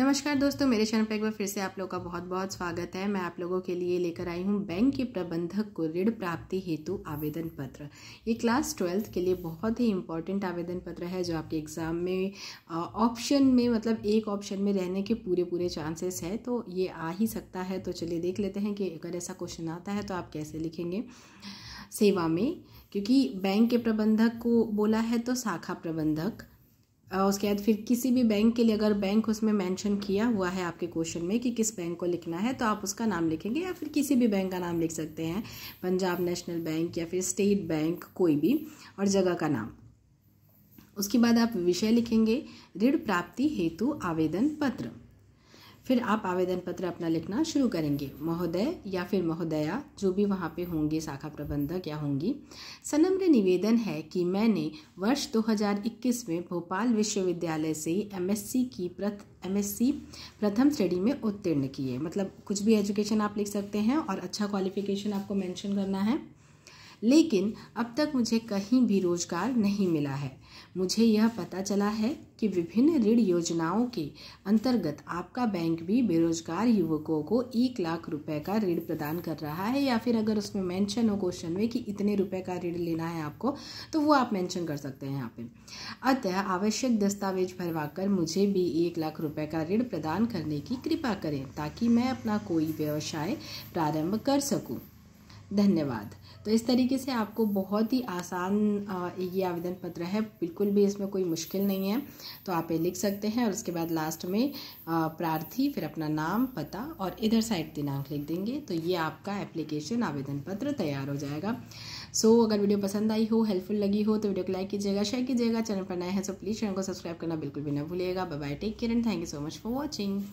नमस्कार दोस्तों मेरे चैनल पर एक बार फिर से आप लोगों का बहुत बहुत स्वागत है मैं आप लोगों के लिए लेकर आई हूँ बैंक के प्रबंधक को ऋण प्राप्ति हेतु आवेदन पत्र ये क्लास ट्वेल्थ के लिए बहुत ही इम्पोर्टेंट आवेदन पत्र है जो आपके एग्ज़ाम में ऑप्शन में मतलब एक ऑप्शन में रहने के पूरे पूरे चांसेस है तो ये आ ही सकता है तो चलिए देख लेते हैं कि अगर ऐसा क्वेश्चन आता है तो आप कैसे लिखेंगे सेवा में क्योंकि बैंक के प्रबंधक को बोला है तो शाखा प्रबंधक उसके बाद फिर किसी भी बैंक के लिए अगर बैंक उसमें मेंशन किया हुआ है आपके क्वेश्चन में कि किस बैंक को लिखना है तो आप उसका नाम लिखेंगे या फिर किसी भी बैंक का नाम लिख सकते हैं पंजाब नेशनल बैंक या फिर स्टेट बैंक कोई भी और जगह का नाम उसके बाद आप विषय लिखेंगे ऋण प्राप्ति हेतु आवेदन पत्र फिर आप आवेदन पत्र अपना लिखना शुरू करेंगे महोदय या फिर महोदया जो भी वहाँ पे होंगे शाखा प्रबंधक या होंगी सनम्र निवेदन है कि मैंने वर्ष 2021 में भोपाल विश्वविद्यालय से एमएससी की प्रथ एमएससी प्रथम श्रेणी में उत्तीर्ण किए मतलब कुछ भी एजुकेशन आप लिख सकते हैं और अच्छा क्वालिफिकेशन आपको मेंशन करना है लेकिन अब तक मुझे कहीं भी रोजगार नहीं मिला है मुझे यह पता चला है कि विभिन्न ऋण योजनाओं के अंतर्गत आपका बैंक भी बेरोजगार युवकों को एक लाख रुपए का ऋण प्रदान कर रहा है या फिर अगर उसमें मेंशन हो क्वेश्चन में कि इतने रुपए का ऋण लेना है आपको तो वो आप मेंशन कर सकते हैं यहाँ पे अतः आवश्यक दस्तावेज भरवाकर मुझे भी एक लाख रुपये का ऋण प्रदान करने की कृपा करें ताकि मैं अपना कोई व्यवसाय प्रारंभ कर सकूँ धन्यवाद तो इस तरीके से आपको बहुत ही आसान ये आवेदन पत्र है बिल्कुल भी इसमें कोई मुश्किल नहीं है तो आप ये लिख सकते हैं और उसके बाद लास्ट में प्रार्थी फिर अपना नाम पता और इधर साइड दिनांक लिख देंगे तो ये आपका एप्लीकेशन आवेदन पत्र तैयार हो जाएगा सो so, अगर वीडियो पसंद आई हो हेल्पफुल लगी हो तो वीडियो को लाइक कीजिएगा शेयर कीजिएगा चैनल पर नए हैं तो प्लीज़ चैनल को सब्सक्राइब करना बिल्कुल भी ना भूलिएगा bye bye take care and thank you so much for watching